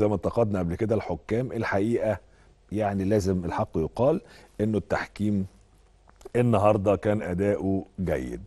زي ما انتقدنا قبل كده الحكام الحقيقه يعني لازم الحق يقال انه التحكيم النهارده كان اداؤه جيد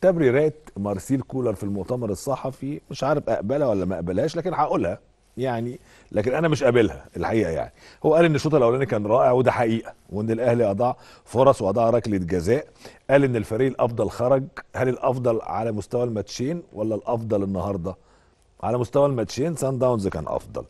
تبريرات مارسيل كولر في المؤتمر الصحفي مش عارف اقبلها ولا ما اقبلهاش لكن هقولها يعني لكن انا مش قابلها الحقيقه يعني هو قال ان الشوط الاولاني كان رائع وده حقيقه وان الاهلي اضاع فرص واضاع ركله جزاء قال ان الفريق الافضل خرج هل الافضل على مستوى الماتشين ولا الافضل النهارده على مستوى الماتشين سان داونز كان افضل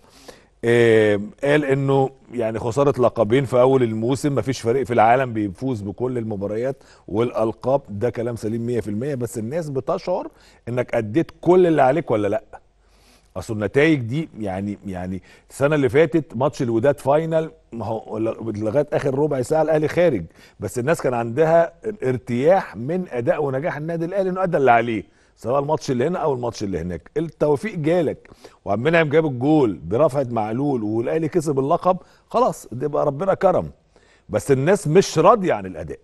قال انه يعني خساره لقبين في اول الموسم مفيش فريق في العالم بيفوز بكل المباريات والالقاب ده كلام سليم 100% بس الناس بتشعر انك اديت كل اللي عليك ولا لا اصل النتائج دي يعني يعني السنه اللي فاتت ماتش الوداد فاينل ما هو لغايه اخر ربع ساعه الاهلي خارج بس الناس كان عندها ارتياح من اداء ونجاح النادي الاهلي انه ادى اللي عليه سواء الماتش اللي هنا او الماتش اللي هناك التوفيق جالك وعبد المنعم جاب الجول برفعت معلول والاهلي كسب اللقب خلاص يبقى ربنا كرم بس الناس مش راضيه عن الاداء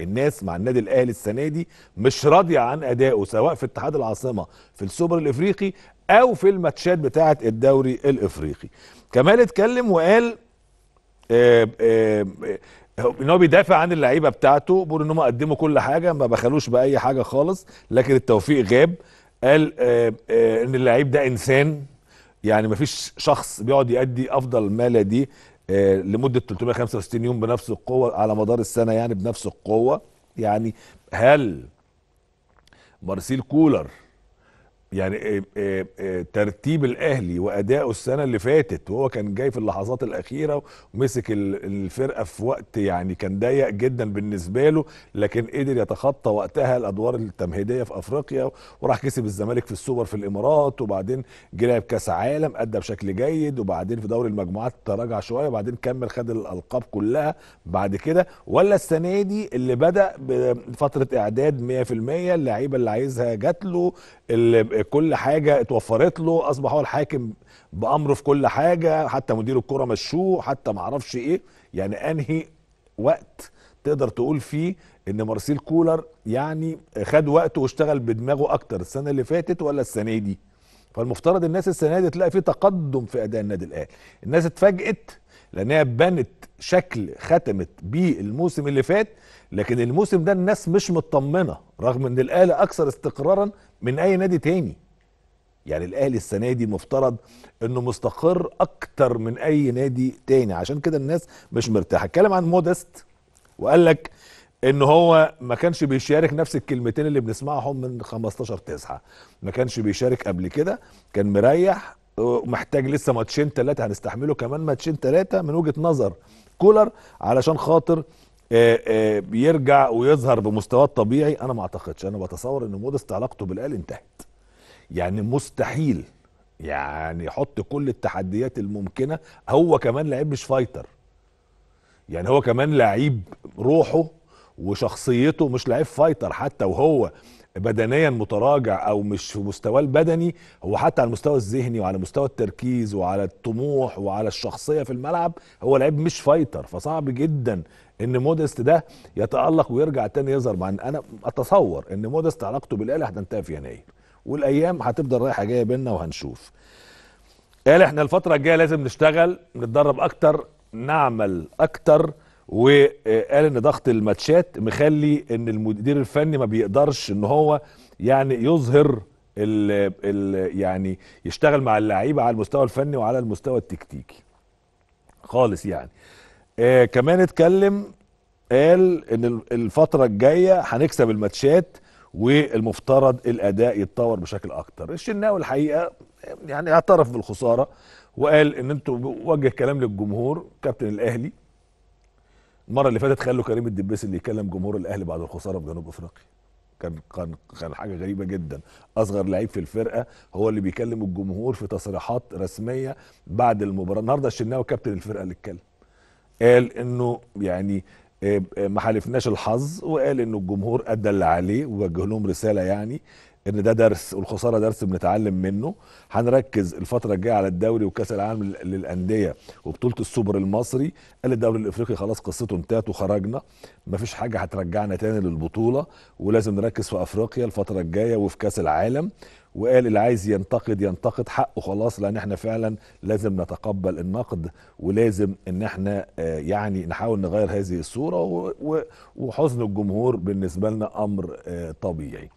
الناس مع النادي الاهلي السنه دي مش راضيه عن ادائه سواء في اتحاد العاصمه في السوبر الافريقي او في الماتشات بتاعه الدوري الافريقي كمال اتكلم وقال آآ آه، آآ آه، ان هو بيدافع عن اللعيبه بتاعته بيقول ان هم قدموا كل حاجه ما بخلوش باي حاجه خالص لكن التوفيق غاب قال آه، آه، ان اللعيب ده انسان يعني ما فيش شخص بيقعد يأدي افضل ما دي آه، لمده 365 يوم بنفس القوه على مدار السنه يعني بنفس القوه يعني هل مارسيل كولر يعني آه، آه، آه، ترتيب الاهلي واداؤه السنه اللي فاتت وهو كان جاي في اللحظات الاخيره ومسك الفرقه في وقت يعني كان ضيق جدا بالنسبه له لكن قدر يتخطى وقتها الادوار التمهيديه في افريقيا وراح كسب الزمالك في السوبر في الامارات وبعدين جه كاس عالم ادى بشكل جيد وبعدين في دوري المجموعات تراجع شويه وبعدين كمل خد الالقاب كلها بعد كده ولا السنه دي اللي بدا بفتره اعداد 100% اللعيبه اللي عايزها جات له كل حاجه اتوفرت له اصبح هو الحاكم بامره في كل حاجه حتى مدير الكره مشوه حتى ما اعرفش ايه يعني انهي وقت تقدر تقول فيه ان مارسيل كولر يعني خد وقته واشتغل بدماغه اكتر السنه اللي فاتت ولا السنه دي فالمفترض الناس السنه دي تلاقي في تقدم في اداء النادي الاهلي الناس اتفاجئت لانها بنت شكل ختمت بيه الموسم اللي فات لكن الموسم ده الناس مش مطمنه رغم ان الاهلي اكثر استقرارا من اي نادي تاني يعني الاهلي السنه دي مفترض انه مستقر اكتر من اي نادي تاني عشان كده الناس مش مرتاحه اتكلم عن مودست وقال لك ان هو ما كانش بيشارك نفس الكلمتين اللي بنسمعهم من 15 9 ما كانش بيشارك قبل كده كان مريح ومحتاج لسه ماتشين ثلاثه هنستحمله كمان ماتشين ثلاثه من وجهه نظر كولر علشان خاطر آه، آه، بيرجع ويظهر بمستواه الطبيعي انا ما اعتقدش انا بتصور ان مودست علاقته بالاهلي انتهت يعني مستحيل يعني يحط كل التحديات الممكنه هو كمان لعيب مش فايتر يعني هو كمان لعيب روحه وشخصيته مش لعيب فايتر حتى وهو بدنيا متراجع او مش في مستواه البدني هو حتى على المستوى الذهني وعلى مستوى التركيز وعلى الطموح وعلى الشخصيه في الملعب هو لعيب مش فايتر فصعب جدا ان مودست ده يتالق ويرجع تاني يظهر مع ان انا اتصور ان مودست علاقته بالاله هتنتهي في يناير والايام هتفضل رايحه جايه بينا وهنشوف قال احنا الفتره الجايه لازم نشتغل نتدرب اكتر نعمل اكتر وقال ان ضغط الماتشات مخلي ان المدير الفني ما بيقدرش ان هو يعني يظهر الـ الـ يعني يشتغل مع اللعيبه على المستوى الفني وعلى المستوى التكتيكي خالص يعني آه كمان اتكلم قال ان الفتره الجايه هنكسب الماتشات والمفترض الاداء يتطور بشكل اكتر الشناوي الحقيقه يعني اعترف بالخساره وقال ان انتوا وجه كلام للجمهور كابتن الاهلي المره اللي فاتت خلوا كريم الدبيس اللي يكلم جمهور الاهلي بعد الخساره في جنوب افريقيا كان كان كان حاجه غريبه جدا اصغر لعيب في الفرقه هو اللي بيكلم الجمهور في تصريحات رسميه بعد المباراه النهارده الشناوي كابتن الفرقه اللي اتكلم قال انه يعني آه، آه، ما حالفناش الحظ وقال انه الجمهور ادى اللي عليه ووجه لهم رساله يعني ان ده درس والخساره درس بنتعلم منه هنركز الفتره الجايه على الدوري وكاس العالم للانديه وبطوله السوبر المصري قال الدوري الافريقي خلاص قصته انتهت وخرجنا مفيش حاجه هترجعنا تاني للبطوله ولازم نركز في افريقيا الفتره الجايه وفي كاس العالم وقال اللي عايز ينتقد ينتقد حقه خلاص لان احنا فعلا لازم نتقبل النقد ولازم ان احنا آه، يعني نحاول نغير هذه الصوره وحزن الجمهور بالنسبه لنا امر آه، طبيعي.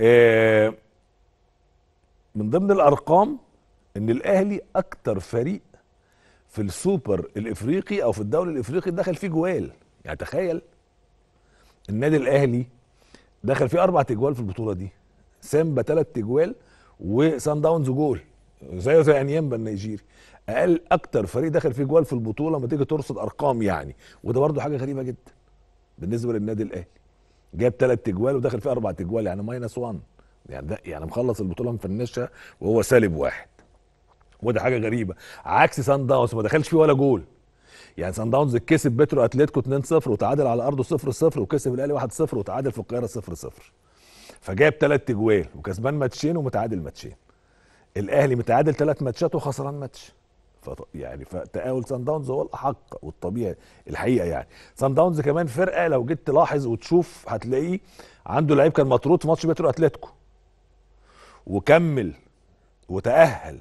آه، من ضمن الارقام ان الاهلي اكتر فريق في السوبر الافريقي او في الدوري الافريقي دخل فيه جوال يعني تخيل النادي الاهلي دخل فيه اربع اجوال في البطوله دي سيمبا ثلاث تجوال وسان داونز جول زيه زي انيمبا النيجيري اقل اكتر فريق دخل فيه جوال في البطوله لما تيجي ترصد ارقام يعني وده برده حاجه غريبه جدا بالنسبه للنادي الاهلي جاب ثلاث تجوال ودخل فيه اربع تجوال يعني ماينس 1 يعني ده يعني مخلص البطوله مفنشها وهو سالب واحد وده حاجه غريبه عكس سان داونز ما دخلش فيه ولا جول يعني سان داونز كسب بترو اتلتيكو 2-0 وتعادل على ارضه 0-0 وكسب الاهلي 1-0 وتعادل في القاهره 0-0 فجايب ثلاث اجوال وكسبان ماتشين ومتعادل ماتشين الاهلي متعادل ثلاث ماتشات وخسران ماتش يعني فتقاول سان داونز هو الاحق والطبيعي الحقيقه يعني سان داونز كمان فرقه لو جيت تلاحظ وتشوف هتلاقيه عنده لعيب كان مطرود في ماتش بيترو اتلتيكو وكمل وتاهل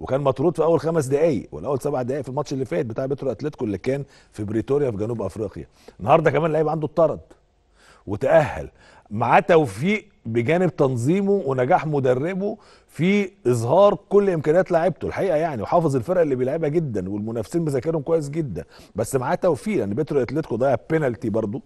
وكان مطرود في اول خمس دقائق والاول سبع دقائق في الماتش اللي فات بتاع بيترو اتلتيكو اللي كان في بريتوريا في جنوب افريقيا النهارده كمان لعيب عنده اتطرد وتاهل معاه توفيق بجانب تنظيمه ونجاح مدربه في اظهار كل امكانيات لعيبته الحقيقه يعني وحافظ الفرقه اللي بيلعبها جدا والمنافسين مذاكرهم كويس جدا بس معاه توفيق يعني بيترو اتلتيكو ضيع بينالتي برضه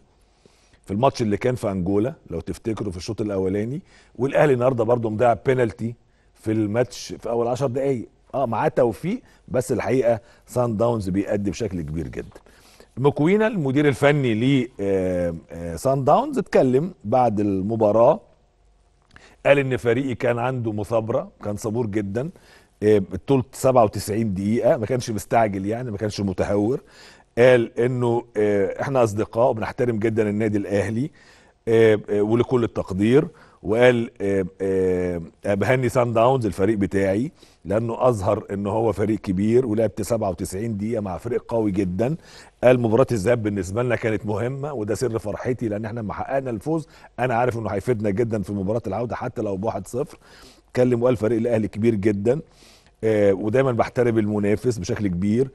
في الماتش اللي كان في انجولا لو تفتكروا في الشوط الاولاني والاهلي النهارده برضه مضيع بينالتي في الماتش في اول 10 دقائق اه معاه توفيق بس الحقيقه سان داونز بيأدي بشكل كبير جدا مكوينا المدير الفني لسان آه، آه، داونز اتكلم بعد المباراه قال ان فريقي كان عنده مثابره كان صبور جدا آه، طول 97 دقيقه ما كانش مستعجل يعني ما كانش متهور قال انه آه، احنا اصدقاء وبنحترم جدا النادي الاهلي آه، ولكل التقدير وقال بهني سان داونز الفريق بتاعي لانه اظهر ان هو فريق كبير ولعبت 97 دقيقه مع فريق قوي جدا قال مباراه الذهاب بالنسبه لنا كانت مهمه وده سر فرحتي لان احنا لما حققنا الفوز انا عارف انه هيفيدنا جدا في مباراه العوده حتى لو ب 1-0 اتكلم وقال فريق الاهلي كبير جدا آه ودايما بحترم المنافس بشكل كبير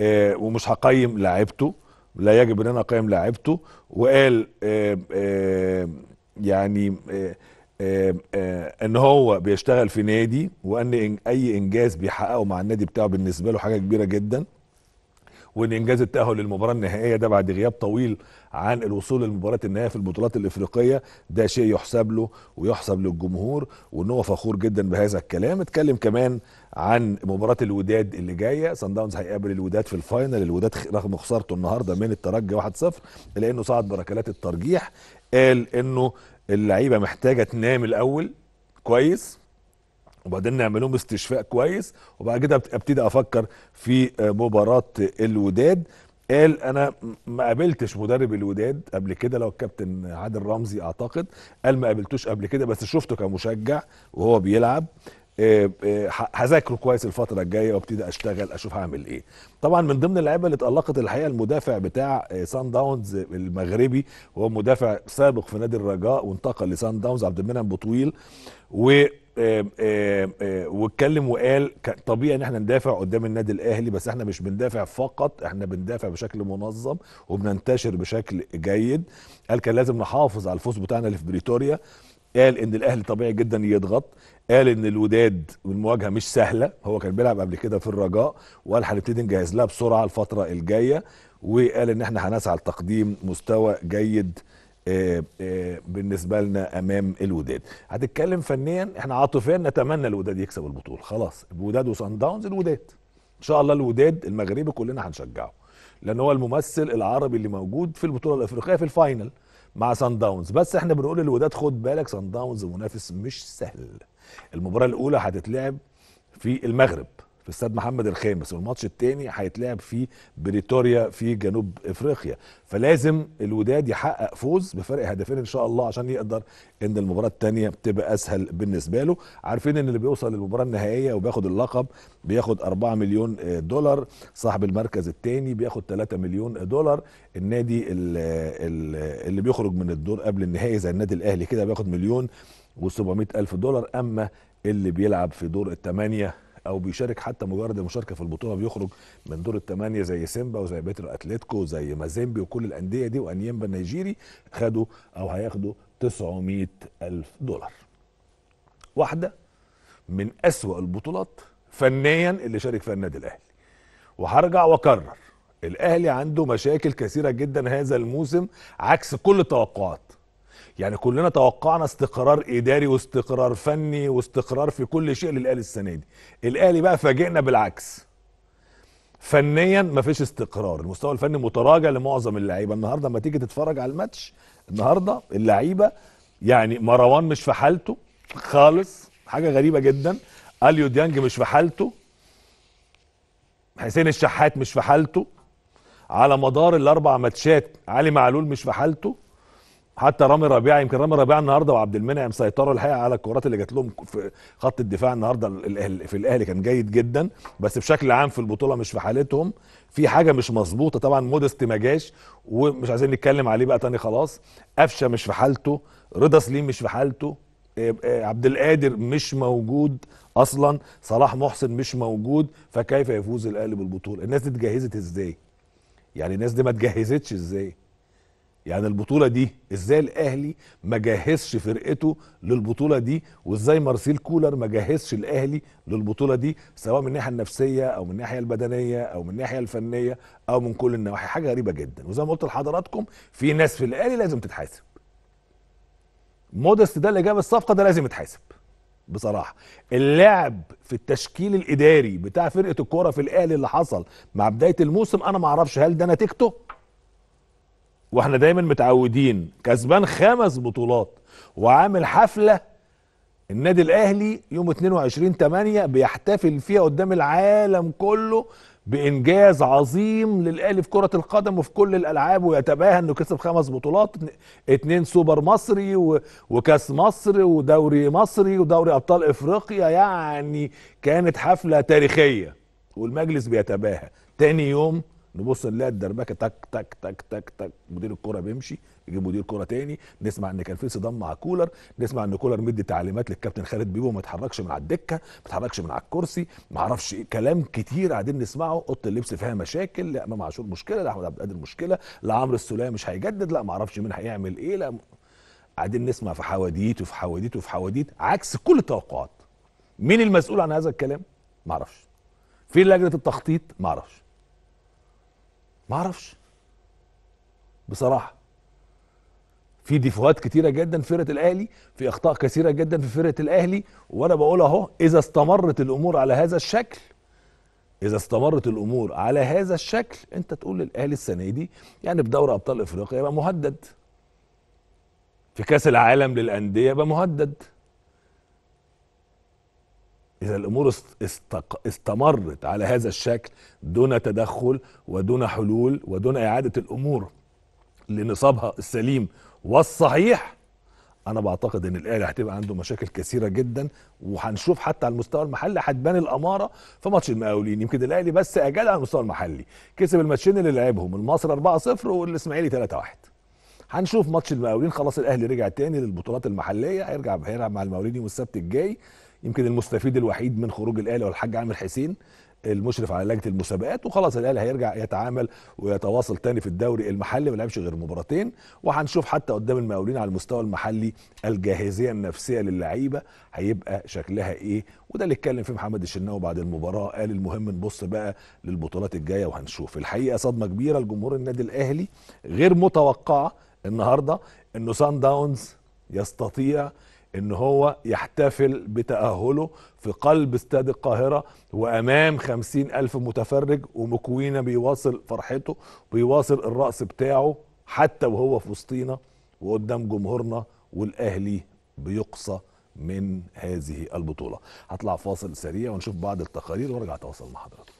آه ومش هقيم لاعيبته لا يجب ان انا اقيم لاعيبته وقال آه آه يعني آه ان هو بيشتغل في نادي وان اي انجاز بيحققه مع النادي بتاعه بالنسبه له حاجه كبيره جدا وان انجاز التاهل للمباراه النهائيه ده بعد غياب طويل عن الوصول للمباراه النهائيه في البطولات الافريقيه ده شيء يحسب له ويحسب للجمهور وان هو فخور جدا بهذا الكلام اتكلم كمان عن مباراه الوداد اللي جايه سان داونز هيقابل الوداد في الفاينل الوداد رغم خسارته النهارده من الترجي 1-0 لانه صعد بركلات الترجيح قال انه اللعيبه محتاجه تنام الاول كويس وبعدين نعمل لهم استشفاء كويس وبعد كده ابتدي افكر في مباراه الوداد قال انا ما قابلتش مدرب الوداد قبل كده لو الكابتن عادل رمزي اعتقد قال ما قابلتوش قبل كده بس شفته كمشجع وهو بيلعب آه، آه، هذاكره كويس الفتره الجايه وابتدي اشتغل اشوف هعمل ايه طبعا من ضمن اللعيبه اللي اتالقت الحقيقه المدافع بتاع آه، سان داونز المغربي هو مدافع سابق في نادي الرجاء وانتقل لسان داونز عبد المنعم بطويل و واتكلم وقال طبيعي ان احنا ندافع قدام النادي الاهلي بس احنا مش بندافع فقط احنا بندافع بشكل منظم وبننتشر بشكل جيد قال كان لازم نحافظ على الفوز بتاعنا اللي في بريتوريا قال ان الاهلي طبيعي جدا يضغط قال ان الوداد والمواجهه مش سهله هو كان بيلعب قبل كده في الرجاء وقال هنبتدي نجهز لها بسرعه الفتره الجايه وقال ان احنا هنسعى لتقديم مستوى جيد آه، آه، بالنسبه لنا امام الوداد هتتكلم فنيا احنا عاطفيا نتمنى الوداد يكسب البطوله خلاص الوداد وصن داونز الوداد ان شاء الله الوداد المغربي كلنا هنشجعه لان هو الممثل العربي اللي موجود في البطوله الافريقيه في الفاينل مع سان داونز بس احنا بنقول للوداد خد بالك سان داونز منافس مش سهل المباراه الاولى هتتلعب في المغرب في استاد محمد الخامس والماتش الثاني هيتلعب في بريتوريا في جنوب افريقيا فلازم الوداد يحقق فوز بفرق هدفين ان شاء الله عشان يقدر ان المباراه الثانيه بتبقى اسهل بالنسبه له عارفين ان اللي بيوصل للمباراه النهائيه وبياخد اللقب بياخد 4 مليون دولار صاحب المركز الثاني بياخد 3 مليون دولار النادي اللي بيخرج من الدور قبل النهائي زي النادي الاهلي كده بياخد مليون و700 الف دولار اما اللي بيلعب في دور الثمانيه او بيشارك حتى مجرد المشاركه في البطوله بيخرج من دور الثمانيه زي سيمبا وزي بيترو اتلتيكو وزي مازيمبي وكل الانديه دي وانيمبا النيجيري خدوا او هياخدوا 900 الف دولار واحده من اسوا البطولات فنيا اللي شارك فيها النادي الاهلي وهرجع واكرر الاهلي عنده مشاكل كثيره جدا هذا الموسم عكس كل التوقعات يعني كلنا توقعنا استقرار اداري واستقرار فني واستقرار في كل شيء للاهلي السنه دي الاهلي بقى فاجئنا بالعكس فنيا مفيش استقرار المستوى الفني متراجع لمعظم اللعيبه النهارده لما تيجي تتفرج على الماتش النهارده اللعيبه يعني مروان مش في حالته خالص حاجه غريبه جدا اليو ديانج مش في حالته حسين الشحات مش في حالته على مدار الاربع ماتشات علي معلول مش في حالته حتى رامي ربيعه يمكن رامي ربيعه النهارده وعبد المنعم سيطروا الحقيقه على الكرات اللي جات لهم في خط الدفاع النهارده في الاهلي كان جيد جدا بس بشكل عام في البطوله مش في حالتهم في حاجه مش مظبوطه طبعا مودست ما جاش ومش عايزين نتكلم عليه بقى تاني خلاص قفشه مش في حالته رضا سليم مش في حالته آه، آه، عبد القادر مش موجود اصلا صلاح محسن مش موجود فكيف يفوز الاهلي بالبطوله الناس دي اتجهزت ازاي يعني الناس دي ما اتجهزتش ازاي يعني البطوله دي ازاي الاهلي ما جهزش فرقته للبطوله دي وازاي مارسيل كولر ما جهزش الاهلي للبطوله دي سواء من الناحيه النفسيه او من الناحيه البدنيه او من الناحيه الفنيه او من كل النواحي حاجه غريبه جدا وزي ما قلت لحضراتكم في ناس في الاهلي لازم تتحاسب مودست ده اللي جاب الصفقه ده لازم يتحاسب بصراحه اللعب في التشكيل الاداري بتاع فرقه الكوره في الاهلي اللي حصل مع بدايه الموسم انا ما اعرفش هل ده نتيجته واحنا دايما متعودين كسبان خمس بطولات وعامل حفله النادي الاهلي يوم 22 8 بيحتفل فيها قدام العالم كله بانجاز عظيم للاهلي في كره القدم وفي كل الالعاب ويتباهى انه كسب خمس بطولات اتنين سوبر مصري وكاس مصر ودوري مصري ودوري ابطال افريقيا يعني كانت حفله تاريخيه والمجلس بيتباهى تاني يوم نبص نلاقي الدربكه تك تك تك تك تك مدير الكره بيمشي يجيب مدير كره تاني نسمع ان كان في صدام مع كولر نسمع ان كولر مدي تعليمات للكابتن خالد بيبو ما يتحركش من على الدكه ما يتحركش من على الكرسي ما اعرفش إيه كلام كتير قاعدين نسمعه اوضه اللبس فيها مشاكل لا امام عاشور مشكله لا احمد عبد القادر مشكله لا عمرو السوليه مش هيجدد لا ما اعرفش مين هيعمل ايه لا قاعدين نسمع في حواديت وفي حواديت وفي حواديت عكس كل التوقعات مين المسؤول عن هذا الكلام ما اعرفش في لجنه التخطيط ما اعرفش ما اعرفش بصراحه في ديفوهات كتيره جدا في فرقه الاهلي في اخطاء كثيره جدا في فرقه الاهلي وانا بقول اهو اذا استمرت الامور على هذا الشكل اذا استمرت الامور على هذا الشكل انت تقول للاهلي السنه دي يعني بدوري ابطال افريقيا يبقى مهدد في كاس العالم للانديه يبقى مهدد إذا الأمور استق... استمرت على هذا الشكل دون تدخل ودون حلول ودون إعادة الأمور لنصابها السليم والصحيح أنا بعتقد إن الأهلي هتبقى عنده مشاكل كثيرة جدا وهنشوف حتى على المستوى المحلي هتبان الأمارة في ماتش المقاولين يمكن الأهلي بس أجل على المستوى المحلي كسب الماتشين اللي لعبهم المصري 4-0 والإسماعيلي 3-1 هنشوف ماتش المقاولين خلاص الأهلي رجع تاني للبطولات المحلية هيرجع هيلعب مع المقاولين يوم السبت الجاي يمكن المستفيد الوحيد من خروج الاهلي هو الحاج عامر حسين المشرف على لجنه المسابقات وخلاص الاهلي هيرجع يتعامل ويتواصل تاني في الدوري المحلي ما لعبش غير مباراتين وهنشوف حتى قدام المقاولين على المستوى المحلي الجاهزيه النفسيه للعيبه هيبقى شكلها ايه وده اللي اتكلم فيه محمد الشناوي بعد المباراه قال المهم نبص بقى للبطولات الجايه وهنشوف الحقيقه صدمه كبيره لجمهور النادي الاهلي غير متوقعه النهارده انه سان داونز يستطيع ان هو يحتفل بتأهله في قلب استاد القاهرة وامام خمسين الف متفرج ومكوينة بيواصل فرحته بيواصل الرقص بتاعه حتى وهو في وسطينا وقدام جمهورنا والاهلي بيقصى من هذه البطولة هطلع فاصل سريع ونشوف بعض التقارير وارجع اتواصل مع حضراتكم